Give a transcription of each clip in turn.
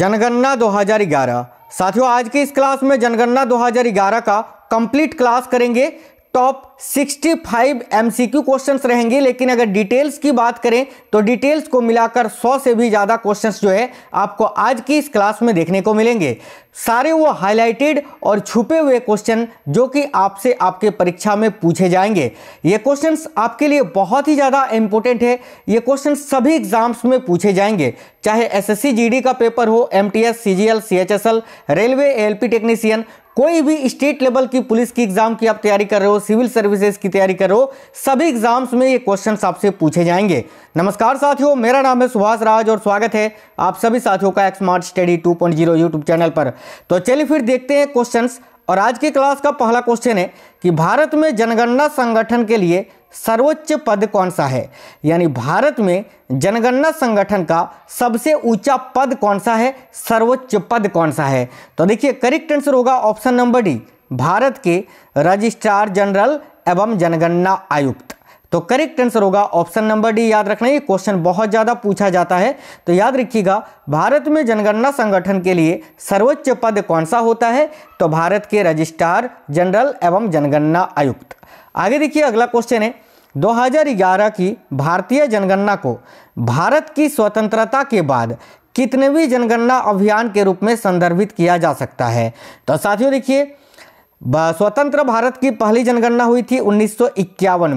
जनगणना 2011 साथियों आज के इस क्लास में जनगणना 2011 का कंप्लीट क्लास करेंगे टॉप 65 एमसीक्यू क्वेश्चन रहेंगे लेकिन अगर डिटेल्स की बात करें तो डिटेल्स को मिलाकर 100 से भी ज़्यादा क्वेश्चन जो है आपको आज की इस क्लास में देखने को मिलेंगे सारे वो हाईलाइटेड और छुपे हुए क्वेश्चन जो कि आपसे आपके परीक्षा में पूछे जाएंगे ये क्वेश्चन आपके लिए बहुत ही ज़्यादा इंपॉर्टेंट है ये क्वेश्चन सभी एग्जाम्स में पूछे जाएंगे चाहे एस एस का पेपर हो MTS S CHSL railway LP technician कोई भी स्टेट लेवल की पुलिस की एग्जाम की आप तैयारी कर रहे हो सिविल सर्विसेज की तैयारी कर रहे हो सभी एग्जाम्स में ये क्वेश्चन आपसे पूछे जाएंगे नमस्कार साथियों मेरा नाम है सुभाष राज और स्वागत है आप सभी साथियों का एक्समार्ट स्टडी 2.0 यूट्यूब चैनल पर तो चलिए फिर देखते हैं क्वेश्चंस और आज की क्लास का पहला क्वेश्चन है कि भारत में जनगणना संगठन के लिए सर्वोच्च पद कौन सा है यानी भारत में जनगणना संगठन का सबसे ऊंचा पद कौन सा है सर्वोच्च पद कौन सा है तो देखिए करेक्ट आंसर होगा ऑप्शन नंबर डी भारत के रजिस्ट्रार जनरल एवं जनगणना आयुक्त तो करेक्ट आंसर होगा ऑप्शन नंबर डी याद रखना ये क्वेश्चन बहुत ज़्यादा पूछा जाता है तो याद रखिएगा भारत में जनगणना संगठन के लिए सर्वोच्च पद कौन सा होता है तो भारत के रजिस्ट्रार जनरल एवं जनगणना आयुक्त आगे देखिए अगला क्वेश्चन है 2011 की भारतीय जनगणना को भारत की स्वतंत्रता के बाद भी जनगणना अभियान के रूप में संदर्भित किया जा सकता है तो साथियों देखिए स्वतंत्र भारत की पहली जनगणना हुई थी उन्नीस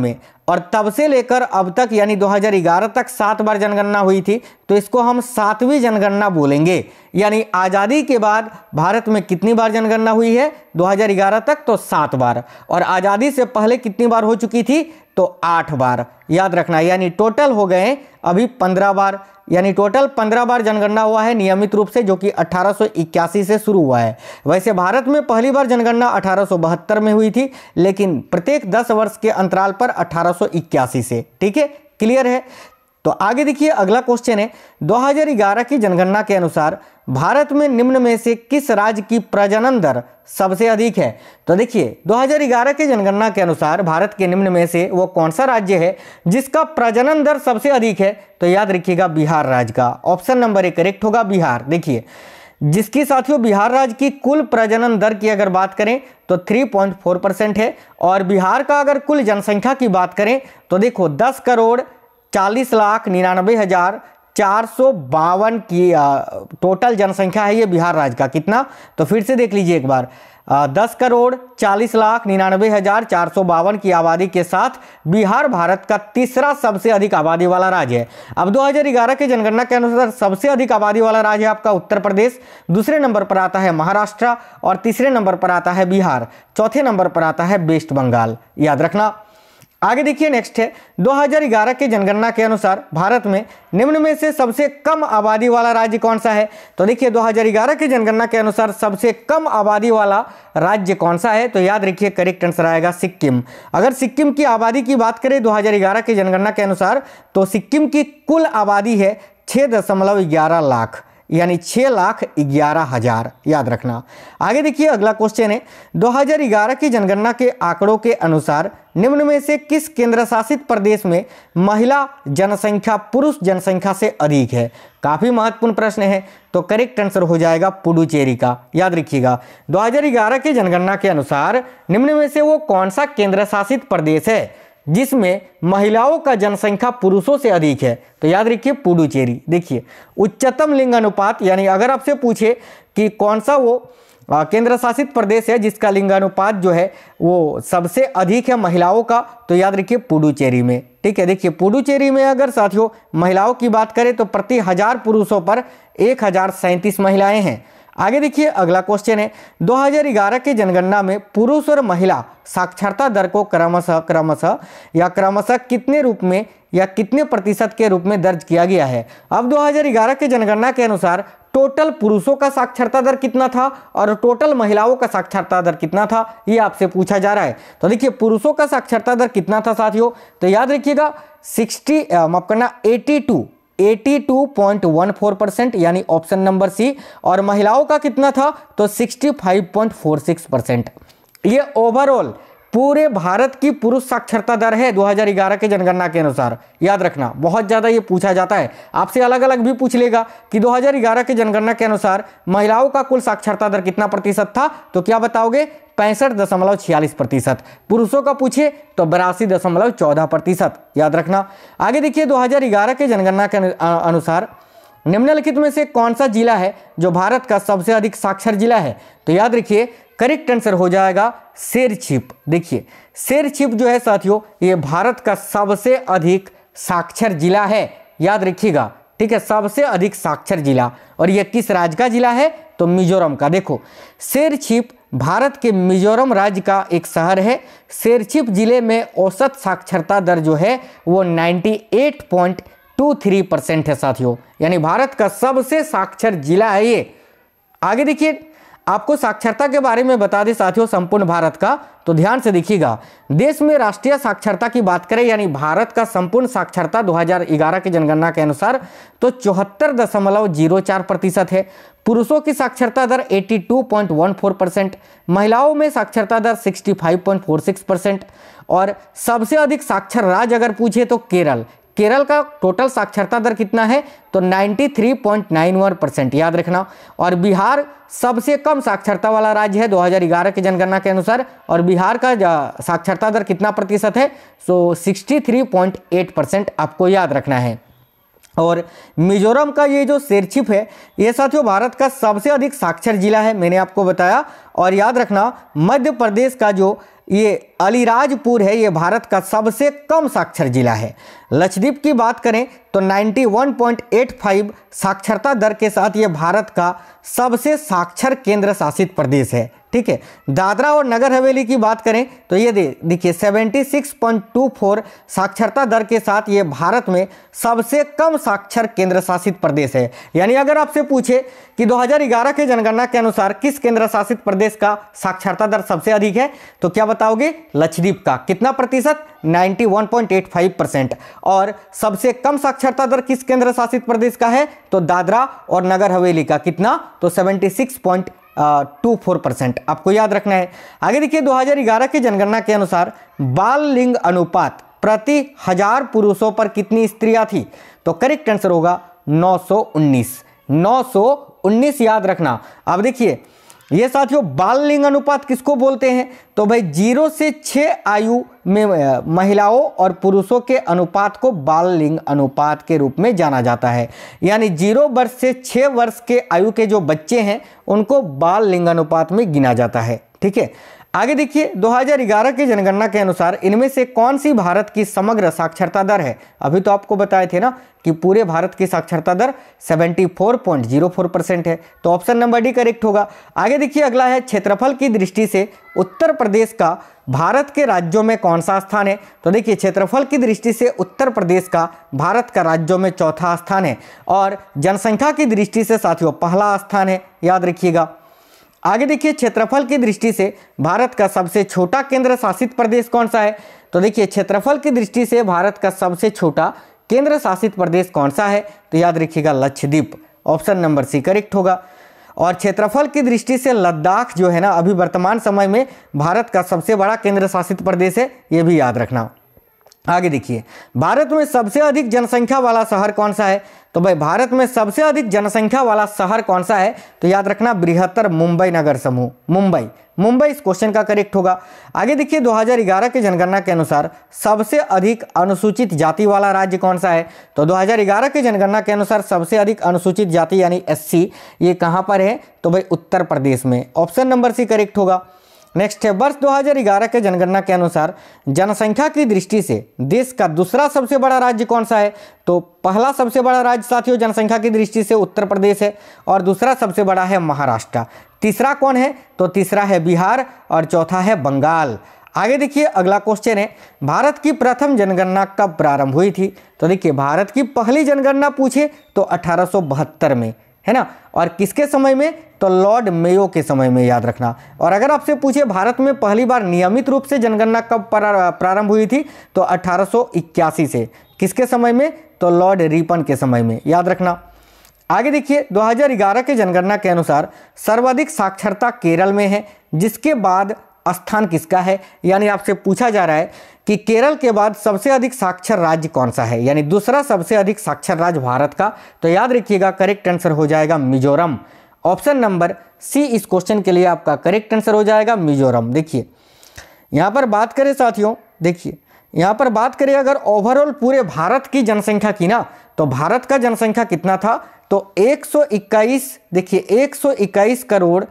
में और तब से लेकर अब तक यानी 2011 तक सात बार जनगणना हुई थी तो इसको हम सातवीं जनगणना बोलेंगे यानी आज़ादी के बाद भारत में कितनी बार जनगणना हुई है 2011 तक तो सात बार और आज़ादी से पहले कितनी बार हो चुकी थी तो आठ बार याद रखना यानी टोटल हो गए अभी पंद्रह बार यानी टोटल पंद्रह बार जनगणना हुआ है नियमित रूप से जो कि 1881 से शुरू हुआ है वैसे भारत में पहली बार जनगणना अठारह में हुई थी लेकिन प्रत्येक दस वर्ष के अंतराल पर अठारह 1881 से ठीक है क्लियर है तो आगे देखिए अगला क्वेश्चन है 2011 की जनगणना के अनुसार भारत में निम्न में से किस राज्य की प्रजनन दर सबसे अधिक है तो देखिए 2011 के जनगणना के अनुसार भारत के निम्न में से वो कौन सा राज्य है जिसका प्रजनन दर सबसे अधिक है तो याद रखिएगा बिहार राज्य का ऑप्शन नंबर एक करेक्ट होगा बिहार देखिए जिसकी साथियों बिहार राज्य की कुल प्रजनन दर की अगर बात करें तो 3.4 परसेंट है और बिहार का अगर कुल जनसंख्या की बात करें तो देखो 10 करोड़ 40 लाख निन्यानबे हज़ार चार सौ बावन की टोटल जनसंख्या है ये बिहार राज्य का कितना तो फिर से देख लीजिए एक बार दस करोड़ चालीस लाख निन्यानवे हज़ार चार सौ बावन की आबादी के साथ बिहार भारत का तीसरा सबसे अधिक आबादी वाला राज्य है अब 2011 के जनगणना के अनुसार सबसे अधिक आबादी वाला राज्य है आपका उत्तर प्रदेश दूसरे नंबर पर आता है महाराष्ट्र और तीसरे नंबर पर आता है बिहार चौथे नंबर पर आता है वेस्ट बंगाल याद रखना आगे देखिए नेक्स्ट है 2011 के जनगणना के अनुसार भारत में निम्न में से सबसे कम आबादी वाला राज्य कौन सा है तो देखिए 2011 के जनगणना के अनुसार सबसे कम आबादी वाला राज्य कौन सा है तो याद रखिए करेक्ट आंसर आएगा सिक्किम अगर सिक्किम की आबादी की बात करें 2011 के जनगणना के अनुसार तो सिक्किम की कुल आबादी है छः लाख यानी छः लाख ग्यारह हजार याद रखना आगे देखिए अगला क्वेश्चन है 2011 की जनगणना के आंकड़ों के अनुसार निम्न में से किस केंद्र शासित प्रदेश में महिला जनसंख्या पुरुष जनसंख्या से अधिक है काफ़ी महत्वपूर्ण प्रश्न है तो करेक्ट आंसर हो जाएगा पुडुचेरी का याद रखिएगा 2011 की जनगणना के अनुसार निम्न में से वो कौन सा केंद्र शासित प्रदेश है जिसमें महिलाओं का जनसंख्या पुरुषों से अधिक है तो याद रखिए पुडुचेरी देखिए उच्चतम लिंग अनुपात यानी अगर आपसे पूछे कि कौन सा वो केंद्र शासित प्रदेश है जिसका लिंगानुपात जो है वो सबसे अधिक है महिलाओं का तो याद रखिए पुडुचेरी में ठीक है देखिए पुडुचेरी में अगर साथियों महिलाओं की बात करें तो प्रति हज़ार पुरुषों पर एक हज़ार सैंतीस महिलाएँ हैं आगे देखिए अगला क्वेश्चन है 2011 के जनगणना में पुरुष और महिला साक्षरता दर को क्रमशः क्रमशः या क्रमशः कितने रूप में या कितने प्रतिशत के रूप में दर्ज किया गया है अब 2011 के जनगणना के अनुसार टोटल पुरुषों का साक्षरता दर कितना था और टोटल महिलाओं का साक्षरता दर कितना था ये आपसे पूछा जा रहा है तो देखिए पुरुषों का साक्षरता दर कितना था साथियों तो याद रखिएगा सिक्सटी माफ करना टू 82.14 परसेंट यानी ऑप्शन नंबर सी और महिलाओं का कितना था तो 65.46 परसेंट ये ओवरऑल पूरे भारत की पुरुष साक्षरता दर है 2011 के जनगणना के अनुसार याद रखना बहुत ज़्यादा ये पूछा जाता है आपसे अलग अलग भी पूछ लेगा कि 2011 के जनगणना के अनुसार महिलाओं का कुल साक्षरता दर कितना प्रतिशत था तो क्या बताओगे पैंसठ दशमलव छियालीस प्रतिशत पुरुषों का पूछे तो बरासी दशमलव चौदह प्रतिशत याद रखना आगे देखिए दो के जनगणना के अनुसार निम्नलिखित में से कौन सा जिला है जो भारत का सबसे अधिक साक्षर जिला है तो याद रखिए करेक्ट आंसर हो जाएगा शेर छिप देखिए शेर छिप जो है साथियों ये भारत का सबसे अधिक साक्षर जिला है याद रखिएगा ठीक है सबसे अधिक साक्षर जिला और यह किस राज्य का जिला है तो मिजोरम का देखो शेर छिप भारत के मिजोरम राज्य का एक शहर है शेरछिप जिले में औसत साक्षरता दर जो है वो नाइन्टी टू थ्री परसेंट है साथियों यानी भारत का सबसे साक्षर जिला है ये आगे देखिए आपको साक्षरता के बारे में बता दें साथियों संपूर्ण भारत का तो ध्यान से देखिएगा देश में राष्ट्रीय साक्षरता की बात करें यानी भारत का संपूर्ण साक्षरता 2011 की जनगणना के अनुसार तो चौहत्तर दशमलव जीरो चार प्रतिशत है पुरुषों की साक्षरता दर 82.14 परसेंट महिलाओं में साक्षरता दर 65.46 परसेंट और सबसे अधिक साक्षर राज्य अगर पूछे तो केरल केरल का टोटल साक्षरता दर कितना है तो 93.91 परसेंट याद रखना और बिहार सबसे कम साक्षरता वाला राज्य है 2011 की जनगणना के अनुसार और बिहार का साक्षरता दर कितना प्रतिशत है सो so, 63.8 परसेंट आपको याद रखना है और मिजोरम का ये जो सेरछिप है ये साथियों भारत का सबसे अधिक साक्षर जिला है मैंने आपको बताया और याद रखना मध्य प्रदेश का जो ये अलीराजपुर है ये भारत का सबसे कम साक्षर जिला है लक्षद्वीप की बात करें तो 91.85 साक्षरता दर के साथ ये भारत का सबसे साक्षर केंद्र शासित प्रदेश है ठीक है दादरा और नगर हवेली की बात करें तो ये देखिए 76.24 साक्षरता दर के साथ ये भारत में सबसे कम साक्षर केंद्र शासित प्रदेश है यानी अगर आपसे पूछे कि 2011 के जनगणना के अनुसार किस केंद्र शासित प्रदेश का साक्षरता दर सबसे अधिक है तो क्या बताओगे लक्षद्वीप का कितना प्रतिशत 91.85 परसेंट और सबसे कम साक्षरता दर किस केंद्र शासित प्रदेश का है तो दादरा और नगर हवेली का कितना तो 76.24 परसेंट आपको याद रखना है आगे देखिए 2011 की जनगणना के अनुसार बाल लिंग अनुपात प्रति हजार पुरुषों पर कितनी स्त्रियां थी तो करेक्ट आंसर होगा 919 919 याद रखना अब देखिए ये साथियों बाल लिंग अनुपात किसको बोलते हैं तो भाई जीरो से छः आयु में महिलाओं और पुरुषों के अनुपात को बाल लिंग अनुपात के रूप में जाना जाता है यानी जीरो वर्ष से छः वर्ष के आयु के जो बच्चे हैं उनको बाल लिंग अनुपात में गिना जाता है ठीक है आगे देखिए 2011 की जनगणना के अनुसार इनमें से कौन सी भारत की समग्र साक्षरता दर है अभी तो आपको बताए थे ना कि पूरे भारत की साक्षरता दर 74.04 परसेंट है तो ऑप्शन नंबर डी करेक्ट होगा आगे देखिए अगला है क्षेत्रफल की दृष्टि से उत्तर प्रदेश का भारत के राज्यों में कौन सा स्थान है तो देखिए क्षेत्रफल की दृष्टि से उत्तर प्रदेश का भारत का राज्यों में चौथा स्थान है और जनसंख्या की दृष्टि से साथियों पहला स्थान है याद रखिएगा आगे देखिए क्षेत्रफल की दृष्टि से भारत का सबसे छोटा केंद्र शासित प्रदेश कौन सा है तो देखिए क्षेत्रफल की दृष्टि से भारत का सबसे छोटा केंद्र शासित प्रदेश कौन सा है तो याद रखिएगा Lakshadweep option number C correct होगा और क्षेत्रफल की दृष्टि से लद्दाख जो है ना अभी वर्तमान समय में भारत का सबसे बड़ा केंद्र शासित प्रदेश है ये भी याद रखना आगे देखिए भारत में सबसे अधिक जनसंख्या वाला शहर कौन सा है तो भाई भारत में सबसे अधिक जनसंख्या वाला शहर कौन सा है तो याद रखना बृहत्तर मुंबई नगर समूह मुंबई मुंबई इस क्वेश्चन का करेक्ट होगा आगे देखिए 2011 के जनगणना के अनुसार सबसे अधिक अनुसूचित जाति वाला राज्य कौन सा है तो 2011 के जनगणना के अनुसार सबसे अधिक अनुसूचित जाति यानी एससी ये कहाँ पर है तो भाई उत्तर प्रदेश में ऑप्शन नंबर सी करेक्ट होगा नेक्स्ट है वर्ष 2011 के जनगणना के अनुसार जनसंख्या की दृष्टि से देश का दूसरा सबसे बड़ा राज्य कौन सा है तो पहला सबसे बड़ा राज्य साथियों जनसंख्या की दृष्टि से उत्तर प्रदेश है और दूसरा सबसे बड़ा है महाराष्ट्र तीसरा कौन है तो तीसरा है बिहार और चौथा है बंगाल आगे देखिए अगला क्वेश्चन है भारत की प्रथम जनगणना कब प्रारंभ हुई थी तो देखिए भारत की पहली जनगणना पूछे तो अठारह में है ना और किसके समय में तो लॉर्ड मेयो के समय में याद रखना और अगर आपसे पूछे भारत में पहली बार नियमित रूप से जनगणना कब प्रारंभ हुई थी तो 1881 से किसके समय में तो लॉर्ड रिपन के समय में याद रखना आगे देखिए 2011 के जनगणना के अनुसार सर्वाधिक साक्षरता केरल में है जिसके बाद स्थान किसका है यानी आपसे पूछा जा रहा है कि केरल के बाद सबसे अधिक साक्षर राज्य कौन सा है यानी दूसरा सबसे अधिक साक्षर राज्य भारत का तो याद रखिएगा करेक्ट आंसर हो जाएगा मिजोरम ऑप्शन नंबर सी इस क्वेश्चन के लिए आपका करेक्ट आंसर हो जाएगा मिजोरम देखिए यहाँ पर बात करें साथियों देखिए यहाँ पर बात करें अगर ओवरऑल पूरे भारत की जनसंख्या की ना तो भारत का जनसंख्या कितना था तो 121 देखिए 121 करोड़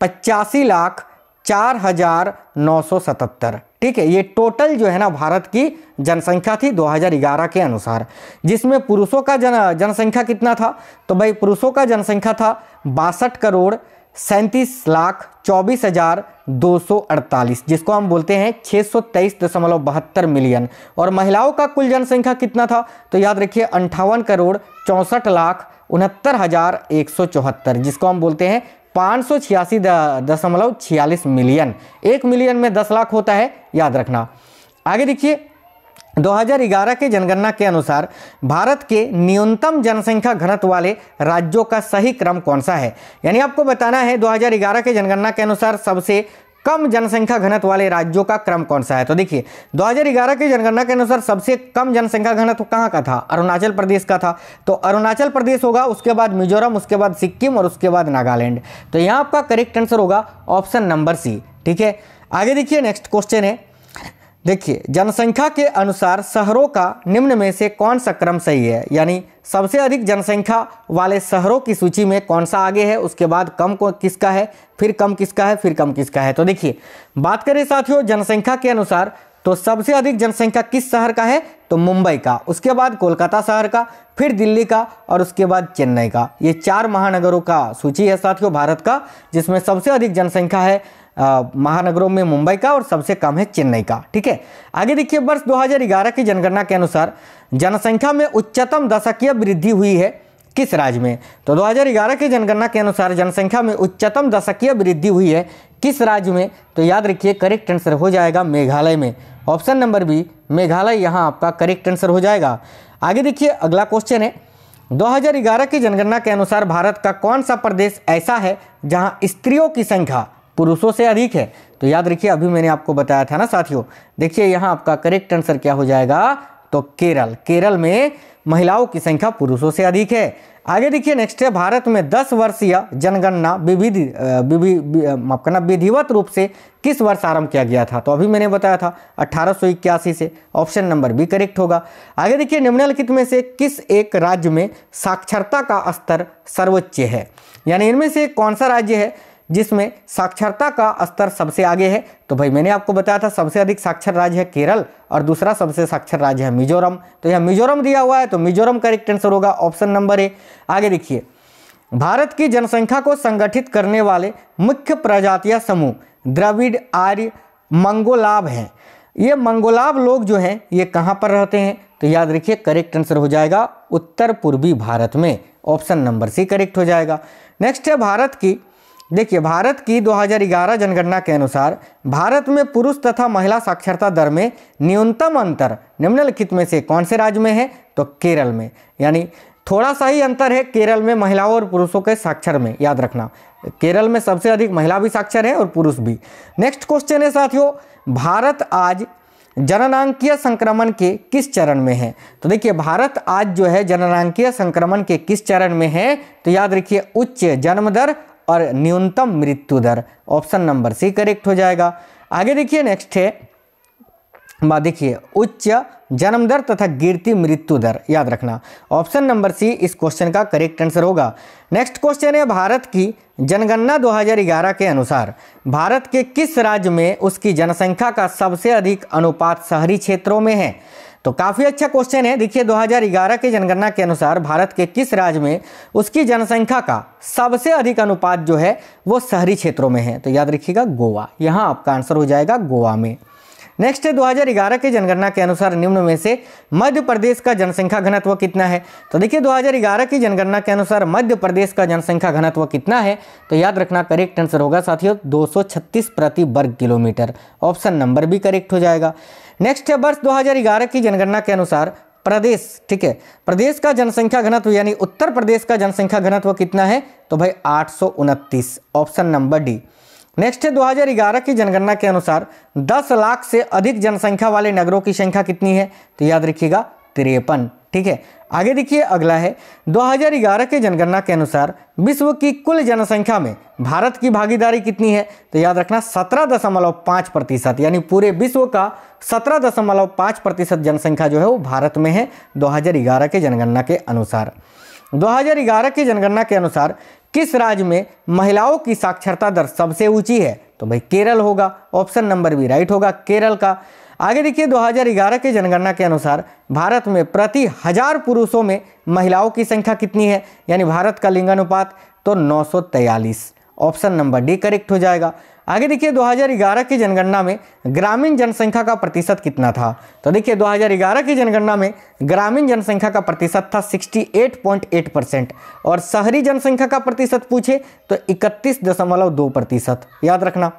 पचासी लाख चार हजार नौ सौ सतहत्तर ठीक है ये टोटल जो है ना भारत की जनसंख्या थी 2011 के अनुसार जिसमें पुरुषों का जन जनसंख्या कितना था तो भाई पुरुषों का जनसंख्या था बासठ करोड़ सैंतीस लाख चौबीस हज़ार दो सौ अड़तालीस जिसको हम बोलते हैं छः सौ तेईस दशमलव बहत्तर मिलियन और महिलाओं का कुल जनसंख्या कितना था तो याद रखिए अंठावन करोड़ चौंसठ लाख उनहत्तर हज़ार एक सौ चौहत्तर जिसको हम बोलते हैं पाँच सौ छियासी दशमलव छियालीस मिलियन एक मिलियन में दस लाख होता है याद रखना आगे देखिए 2011 के जनगणना के अनुसार भारत के न्यूनतम जनसंख्या घनत्व वाले राज्यों का सही क्रम कौन सा है यानी आपको बताना है 2011 के जनगणना के अनुसार सबसे कम जनसंख्या घनत्व वाले राज्यों का क्रम कौन सा है तो देखिए 2011 की जनगणना के अनुसार सबसे कम जनसंख्या घनत्व कहाँ का था अरुणाचल प्रदेश का था तो अरुणाचल प्रदेश होगा उसके बाद मिजोरम उसके बाद सिक्किम और उसके बाद नागालैंड तो यहाँ आपका करेक्ट आंसर होगा ऑप्शन नंबर सी ठीक है आगे देखिए नेक्स्ट क्वेश्चन है देखिए जनसंख्या के अनुसार शहरों का निम्न में से कौन सा क्रम सही है यानी सबसे अधिक जनसंख्या वाले शहरों की सूची में कौन सा आगे है उसके बाद कम को किसका है फिर कम किसका है फिर कम किसका है तो देखिए बात करें साथियों जनसंख्या के अनुसार तो सबसे अधिक जनसंख्या किस शहर का है तो मुंबई का उसके बाद कोलकाता शहर का फिर दिल्ली का और उसके बाद चेन्नई का ये चार महानगरों का सूची है साथियों भारत का जिसमें सबसे अधिक जनसंख्या है महानगरों में मुंबई का और सबसे कम है चेन्नई का ठीक है आगे देखिए वर्ष 2011 की जनगणना के अनुसार जनसंख्या में उच्चतम दशकीय वृद्धि हुई है किस राज्य में तो 2011 की जनगणना के अनुसार जनसंख्या में उच्चतम दशकीय वृद्धि हुई है किस राज्य में तो याद रखिए करेक्ट आंसर हो जाएगा मेघालय में ऑप्शन नंबर बी मेघालय यहाँ आपका करेक्ट आंसर हो जाएगा आगे देखिए अगला क्वेश्चन है 2011 की जनगणना के अनुसार भारत का कौन सा प्रदेश ऐसा है जहां स्त्रियों की संख्या पुरुषों से अधिक है तो याद रखिए अभी मैंने आपको बताया था ना साथियों देखिए यहाँ आपका करेक्ट आंसर क्या हो जाएगा तो केरल केरल में महिलाओं की संख्या पुरुषों से अधिक है आगे देखिए नेक्स्ट है भारत में 10 वर्षीय जनगणना विविध माफ करना विधिवत रूप से किस वर्ष आरंभ किया गया था तो अभी मैंने बताया था अठारह से ऑप्शन नंबर बी करेक्ट होगा आगे देखिए निम्नलिखित में से किस एक राज्य में साक्षरता का स्तर सर्वोच्च है यानी इनमें से कौन सा राज्य है जिसमें साक्षरता का स्तर सबसे आगे है तो भाई मैंने आपको बताया था सबसे अधिक साक्षर राज्य है केरल और दूसरा सबसे साक्षर राज्य है मिजोरम तो यह मिजोरम दिया हुआ है तो मिजोरम करेक्ट आंसर होगा ऑप्शन नंबर ए आगे देखिए भारत की जनसंख्या को संगठित करने वाले मुख्य प्रजातिया समूह द्रविड आर्य मंगोलाब हैं ये मंगोलाब लोग जो हैं ये कहाँ पर रहते हैं तो याद रखिए करेक्ट आंसर हो जाएगा उत्तर पूर्वी भारत में ऑप्शन नंबर सी करेक्ट हो जाएगा नेक्स्ट है भारत की देखिए भारत की 2011 जनगणना के अनुसार भारत में पुरुष तथा महिला साक्षरता दर में न्यूनतम अंतर निम्नलिखित में से कौन से राज्य में है तो केरल में यानी थोड़ा सा ही अंतर है केरल में महिलाओं और पुरुषों के साक्षर में याद रखना केरल में सबसे अधिक महिला भी साक्षर है और पुरुष भी नेक्स्ट क्वेश्चन है साथियों भारत आज जननांकीय संक्रमण के किस चरण में है तो देखिए भारत आज जो है जननांकीय संक्रमण के किस चरण में है तो याद रखिए उच्च जन्म दर और न्यूनतम मृत्यु दर ऑप्शन नंबर सी करेक्ट हो जाएगा आगे देखिए नेक्स्ट है बात देखिए उच्च जन्म दर तथा गिरती मृत्यु दर याद रखना ऑप्शन नंबर सी इस क्वेश्चन का करेक्ट आंसर होगा नेक्स्ट क्वेश्चन है भारत की जनगणना 2011 के अनुसार भारत के किस राज्य में उसकी जनसंख्या का सबसे अधिक अनुपात शहरी क्षेत्रों में है तो काफ़ी अच्छा क्वेश्चन है देखिए 2011 की जनगणना के अनुसार भारत के किस राज्य में उसकी जनसंख्या का सबसे अधिक अनुपात जो है वो शहरी क्षेत्रों में है तो याद रखिएगा गोवा यहाँ आपका आंसर हो जाएगा गोवा में नेक्स्ट है 2011 के जनगणना के अनुसार निम्न में से मध्य प्रदेश का जनसंख्या घनत्व कितना है तो देखिए 2011 की जनगणना के अनुसार मध्य प्रदेश का जनसंख्या घनत्व कितना है तो याद रखना करेक्ट आंसर होगा साथियों 236 प्रति वर्ग kilometre option number B correct हो जाएगा नेक्स्ट है वर्ष 2011 की जनगणना के अनुसार प्रदेश ठीक है प्रदेश का जनसंख्या घनत्व यानी उत्तर प्रदेश का जनसंख्या घनत्व कितना है तो भाई आठ ऑप्शन नंबर डी नेक्स्ट है 2011 की जनगणना के अनुसार 10 लाख से अधिक जनसंख्या वाले नगरों की संख्या कितनी है तो याद रखिएगा तिरपन ठीक है आगे देखिए अगला है 2011 के जनगणना के अनुसार विश्व की कुल जनसंख्या में भारत की भागीदारी कितनी है तो याद रखना सत्रह दशमलव पाँच प्रतिशत यानी पूरे विश्व का सत्रह दशमलव पाँच प्रतिशत जनसंख्या जो है वो भारत में है 2011 के जनगणना के अनुसार 2011 के जनगणना के अनुसार किस राज्य में महिलाओं की साक्षरता दर सबसे ऊँची है तो भाई केरल होगा ऑप्शन नंबर भी राइट होगा केरल का आगे देखिए 2011 के जनगणना के अनुसार भारत में प्रति हजार पुरुषों में महिलाओं की संख्या कितनी है यानी भारत का लिंगानुपात तो नौ ऑप्शन नंबर डी करेक्ट हो जाएगा आगे देखिए 2011 की जनगणना में ग्रामीण जनसंख्या का प्रतिशत कितना था तो देखिए 2011 की जनगणना में ग्रामीण जनसंख्या का प्रतिशत था 68.8 परसेंट और शहरी जनसंख्या का प्रतिशत पूछे तो 31.2 प्रतिशत याद रखना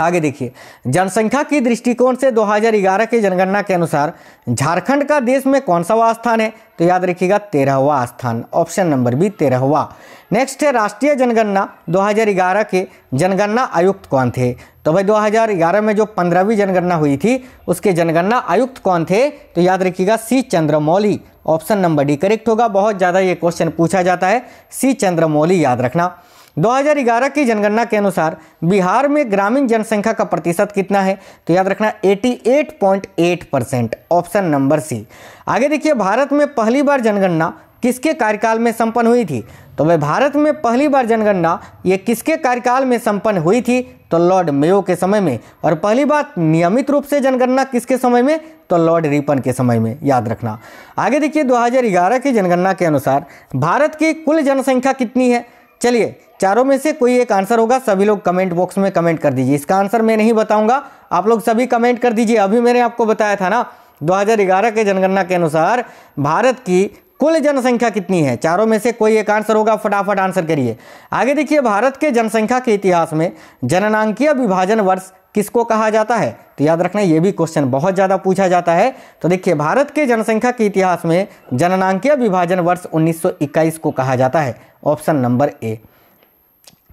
आगे देखिए जनसंख्या की दृष्टिकोण से 2011 के जनगणना के अनुसार झारखंड का देश में कौन सा स्थान है तो याद रखिएगा तेरहवा स्थान ऑप्शन नंबर बी तेरहवा नेक्स्ट है राष्ट्रीय जनगणना 2011 के जनगणना आयुक्त कौन थे तो भाई 2011 में जो पंद्रहवीं जनगणना हुई थी उसके जनगणना आयुक्त कौन थे तो याद रखिएगा C Chandramouli option number D correct होगा बहुत ज़्यादा ये क्वेश्चन पूछा जाता है सी चंद्रमौली याद रखना 2011 की जनगणना के अनुसार बिहार में ग्रामीण जनसंख्या का प्रतिशत कितना है तो याद रखना 88.8 परसेंट ऑप्शन नंबर सी आगे देखिए भारत में पहली बार जनगणना किसके कार्यकाल में संपन्न हुई थी तो भाई भारत में पहली बार जनगणना ये किसके कार्यकाल में संपन्न हुई थी तो लॉर्ड मेयो के समय में और पहली बार नियमित रूप से जनगणना किसके समय में तो लॉर्ड रिपन के समय में याद रखना आगे देखिए 2011 की जनगणना के अनुसार भारत की कुल जनसंख्या कितनी है चलिए चारों में से कोई एक आंसर होगा सभी लोग कमेंट बॉक्स में कमेंट कर दीजिए इसका आंसर मैं नहीं बताऊंगा आप लोग सभी कमेंट कर दीजिए अभी मैंने आपको बताया था ना 2011 के जनगणना के अनुसार भारत की कुल जनसंख्या कितनी है चारों में से कोई एक आंसर होगा फटाफट आंसर करिए आगे देखिए भारत के जनसंख्या के इतिहास में जननांकीय विभाजन वर्ष किसको कहा जाता है तो याद रखना ये भी क्वेश्चन बहुत ज़्यादा पूछा जाता है तो देखिए भारत के जनसंख्या के इतिहास में जननांकीय विभाजन वर्ष 1921 को कहा जाता है ऑप्शन नंबर ए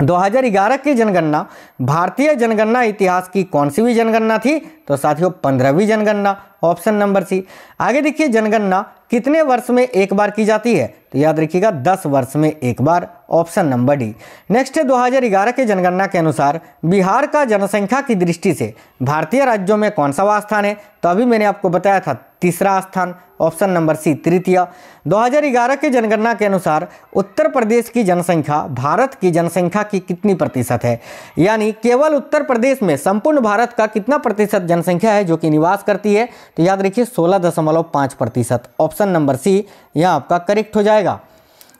2011 की जनगणना भारतीय जनगणना इतिहास की कौन सी भी जनगणना थी तो साथियों पंद्रहवीं जनगणना ऑप्शन नंबर सी आगे देखिए जनगणना कितने वर्ष में एक बार की जाती है तो याद रखिएगा 10 वर्ष में एक बार ऑप्शन नंबर डी नेक्स्ट है 2011 के जनगणना के अनुसार बिहार का जनसंख्या की दृष्टि से भारतीय राज्यों में कौन सा वह स्थान है तो अभी मैंने आपको बताया था तीसरा स्थान ऑप्शन नंबर सी तृतीय 2011 के जनगणना के अनुसार उत्तर प्रदेश की जनसंख्या भारत की जनसंख्या की कितनी प्रतिशत है यानी केवल उत्तर प्रदेश में संपूर्ण भारत का कितना प्रतिशत जनसंख्या है जो कि निवास करती है तो याद रखिए सोलह प्रतिशत ऑप्शन नंबर सी यहाँ आपका करेक्ट हो जाएगा जाएगा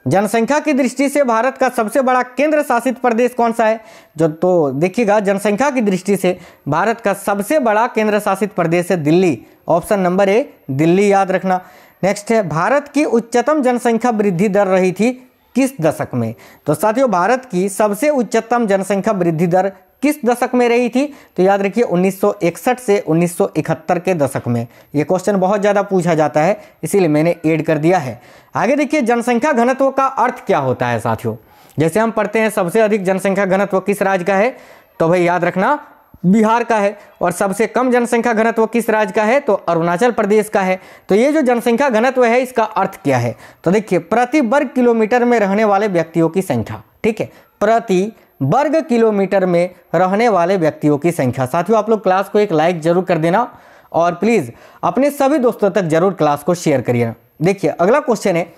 जनसंख्या की दृष्टि से भारत का सबसे बड़ा केंद्र शासित प्रदेश कौन सा है जो तो देखिएगा जनसंख्या की दृष्टि से भारत का सबसे बड़ा केंद्र शासित प्रदेश है Delhi option number A Delhi याद रखना नेक्स्ट है भारत की उच्चतम जनसंख्या वृद्धि दर रही थी किस दशक में तो साथियों भारत की सबसे उच्चतम जनसंख्या वृद्धि दर किस दशक में रही थी तो याद रखिए 1961 से 1971 के दशक में ये क्वेश्चन बहुत ज़्यादा पूछा जाता है इसीलिए मैंने ऐड कर दिया है आगे देखिए जनसंख्या घनत्व का अर्थ क्या होता है साथियों जैसे हम पढ़ते हैं सबसे अधिक जनसंख्या घनत्व किस राज्य का है तो भाई याद रखना बिहार का है और सबसे कम जनसंख्या घनत्व किस राज्य का है तो अरुणाचल प्रदेश का है तो ये जो जनसंख्या घनत्व है इसका अर्थ क्या है तो देखिए प्रति वर्ग किलोमीटर में रहने वाले व्यक्तियों की संख्या ठीक है प्रति वर्ग किलोमीटर में रहने वाले व्यक्तियों की संख्या साथियों आप लोग क्लास को एक लाइक जरूर कर देना और प्लीज़ अपने सभी दोस्तों तक जरूर क्लास को शेयर करिए देखिए अगला क्वेश्चन है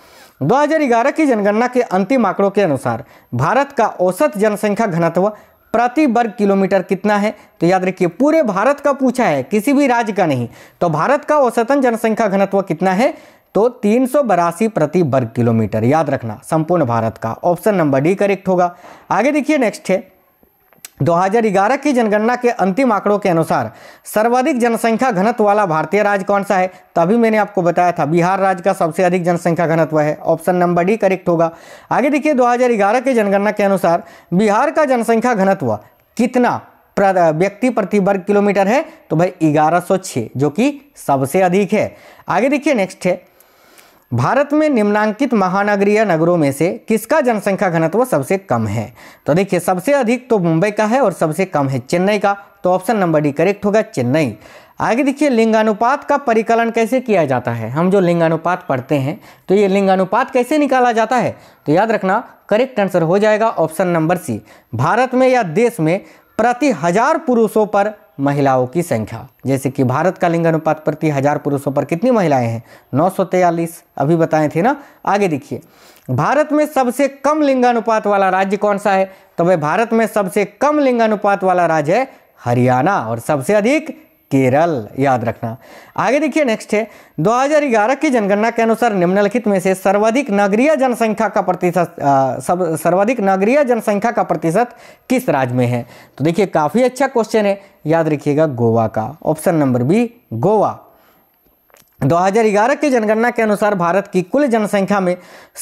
2011 की जनगणना के अंतिम आंकड़ों के अनुसार भारत का औसत जनसंख्या घनत्व प्रति वर्ग किलोमीटर कितना है तो याद रखिए पूरे भारत का पूछा है किसी भी राज्य का नहीं तो भारत का औसतन जनसंख्या घनत्व कितना है तो तीन प्रति वर्ग किलोमीटर याद रखना संपूर्ण भारत का ऑप्शन नंबर डी करेक्ट होगा आगे देखिए नेक्स्ट है 2011 की जनगणना के अंतिम आंकड़ों के अनुसार सर्वाधिक जनसंख्या घनत्व वाला भारतीय राज्य कौन सा है तभी मैंने आपको बताया था बिहार राज्य का सबसे अधिक जनसंख्या घनत्व है ऑप्शन नंबर डी करेक्ट होगा आगे देखिए 2011 के जनगणना के अनुसार बिहार का जनसंख्या घनत्व कितना व्यक्ति प्रति वर्ग किलोमीटर है तो भाई ग्यारह जो कि सबसे अधिक है आगे देखिए नेक्स्ट है भारत में निम्नांकित महानगरीय नगरों में से किसका जनसंख्या घनत्व सबसे कम है तो देखिए सबसे अधिक तो मुंबई का है और सबसे कम है चेन्नई का तो ऑप्शन नंबर डी करेक्ट होगा चेन्नई आगे देखिए लिंगानुपात का परिकलन कैसे किया जाता है हम जो लिंगानुपात पढ़ते हैं तो ये लिंगानुपात कैसे निकाला जाता है तो याद रखना करेक्ट आंसर हो जाएगा ऑप्शन नंबर सी भारत में या देश में प्रति हजार पुरुषों पर महिलाओं की संख्या जैसे कि भारत का लिंग अनुपात प्रति हज़ार पुरुषों पर कितनी महिलाएं हैं नौ अभी बताए थे ना आगे देखिए भारत में सबसे कम लिंगानुपात वाला राज्य कौन सा है तो भाई भारत में सबसे कम लिंगानुपात वाला राज्य है हरियाणा और सबसे अधिक केरल याद रखना आगे देखिए नेक्स्ट है 2011 की जनगणना के अनुसार निम्नलिखित में से सर्वाधिक नगरीय जनसंख्या का प्रतिशत सब सर्वाधिक नगरीय जनसंख्या का प्रतिशत किस राज्य में है तो देखिए काफ़ी अच्छा क्वेश्चन है याद रखिएगा गोवा का ऑप्शन नंबर बी गोवा 2011 की जनगणना के अनुसार भारत की कुल जनसंख्या में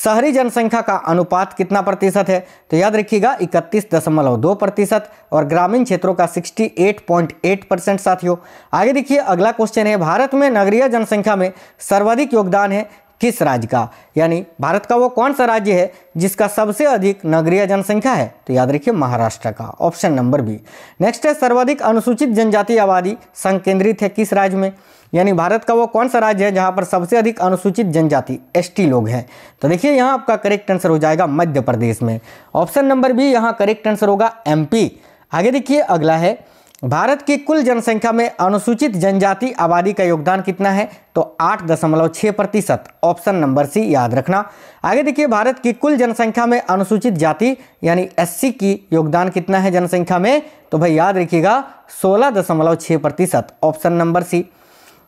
शहरी जनसंख्या का अनुपात कितना प्रतिशत है तो याद रखिएगा इकतीस दशमलव दो प्रतिशत और ग्रामीण क्षेत्रों का 68.8 परसेंट साथियों आगे देखिए अगला क्वेश्चन है भारत में नगरीय जनसंख्या में सर्वाधिक योगदान है किस राज्य का यानी भारत का वो कौन सा राज्य है जिसका सबसे अधिक नगरीय जनसंख्या है तो याद रखिए महाराष्ट्र का ऑप्शन नंबर बी नेक्स्ट है सर्वाधिक अनुसूचित जनजाति आबादी संकेंद्रित है किस राज्य में यानी भारत का वो कौन सा राज्य है जहाँ पर सबसे अधिक अनुसूचित जनजाति एसटी लोग हैं तो देखिए यहाँ आपका करेक्ट आंसर हो जाएगा मध्य प्रदेश में ऑप्शन नंबर बी यहाँ करेक्ट आंसर होगा एमपी आगे देखिए अगला है भारत की कुल जनसंख्या में अनुसूचित जनजाति आबादी का योगदान कितना है तो आठ दशमलव छः प्रतिशत ऑप्शन नंबर सी याद रखना आगे देखिए भारत की कुल जनसंख्या में अनुसूचित जाति यानी एससी की योगदान कितना है जनसंख्या में तो भाई याद रखिएगा सोलह दशमलव छह प्रतिशत ऑप्शन नंबर सी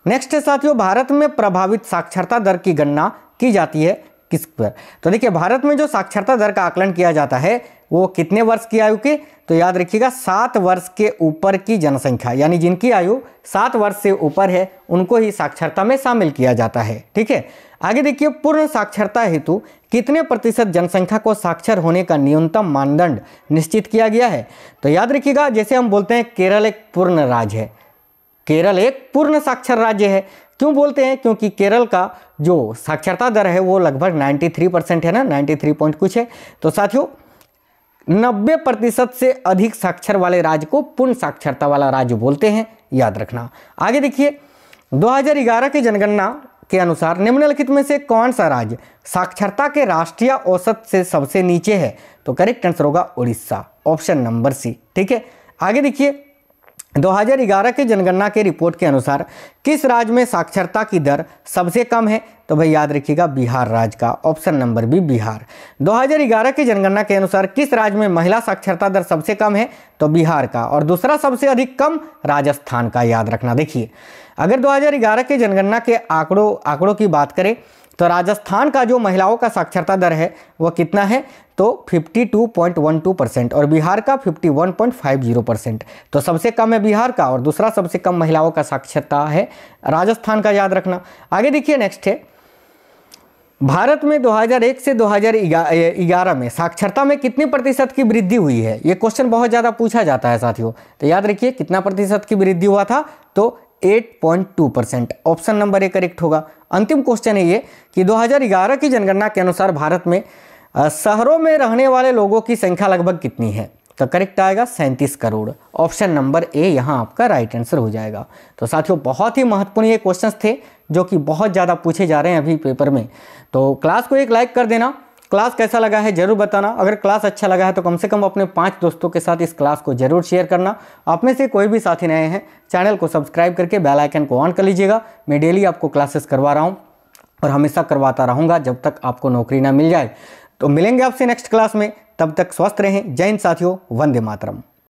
नेक्स्ट है साथियों भारत में प्रभावित साक्षरता दर की गणना की जाती है किस पर तो देखिए भारत में जो साक्षरता दर का आकलन किया जाता है वो कितने वर्ष की आयु के तो याद रखिएगा सात वर्ष के ऊपर की जनसंख्या यानी जिनकी आयु सात वर्ष से ऊपर है उनको ही साक्षरता में शामिल किया जाता है ठीक है आगे देखिए पूर्ण साक्षरता हेतु कितने प्रतिशत जनसंख्या को साक्षर होने का न्यूनतम मानदंड निश्चित किया गया है तो याद रखिएगा जैसे हम बोलते हैं केरल एक पूर्ण राज्य है केरल एक पूर्ण साक्षर राज्य है क्यों बोलते हैं क्योंकि केरल का जो साक्षरता दर है वो लगभग 93 परसेंट है ना 93 पॉइंट कुछ है तो साथियों नब्बे प्रतिशत से अधिक साक्षर वाले राज्य को पूर्ण साक्षरता वाला राज्य बोलते हैं याद रखना आगे देखिए 2011 की जनगणना के अनुसार निम्नलिखित में से कौन सा राज्य साक्षरता के राष्ट्रीय औसत से सबसे नीचे है तो करेक्ट आंसर होगा उड़ीसा ऑप्शन नंबर सी ठीक है आगे देखिए 2011 के जनगणना के रिपोर्ट के अनुसार किस राज्य में साक्षरता की दर सबसे कम है तो भाई याद रखिएगा बिहार राज्य का ऑप्शन नंबर बी बिहार 2011 के जनगणना के अनुसार किस राज्य में महिला साक्षरता दर सबसे कम है तो बिहार का और दूसरा सबसे अधिक कम राजस्थान का याद रखना देखिए अगर 2011 के जनगणना के आंकड़ों आंकड़ों की बात करें तो राजस्थान का जो महिलाओं का साक्षरता दर है वह कितना है तो 52.12 परसेंट और बिहार का 51.50 परसेंट तो सबसे कम है बिहार का और दूसरा सबसे कम महिलाओं का साक्षरता है राजस्थान का याद रखना आगे देखिए नेक्स्ट है भारत में 2001 से 2011 में साक्षरता में कितने प्रतिशत की वृद्धि हुई है ये क्वेश्चन बहुत ज़्यादा पूछा जाता है साथियों तो याद रखिए कितना प्रतिशत की वृद्धि हुआ था तो 8.2 percent option number A correct होगा अंतिम क्वेश्चन है ये कि 2011 की जनगणना के अनुसार भारत में शहरों में रहने वाले लोगों की संख्या लगभग कितनी है तो करेक्ट आएगा सैंतीस करोड़ ऑप्शन नंबर ए यहाँ आपका राइट आंसर हो जाएगा तो साथियों बहुत ही महत्वपूर्ण ये क्वेश्चंस थे जो कि बहुत ज़्यादा पूछे जा रहे हैं अभी पेपर में तो क्लास को एक लाइक कर देना क्लास कैसा लगा है जरूर बताना अगर क्लास अच्छा लगा है तो कम से कम अपने पाँच दोस्तों के साथ इस क्लास को जरूर शेयर करना आप में से कोई भी साथी नए हैं चैनल को सब्सक्राइब करके बेल आइकन को ऑन कर लीजिएगा मैं डेली आपको क्लासेस करवा रहा हूँ और हमेशा करवाता रहूँगा जब तक आपको नौकरी ना मिल जाए तो मिलेंगे आपसे नेक्स्ट क्लास में तब तक स्वस्थ रहें जय हिंद साथियों वंदे मातरम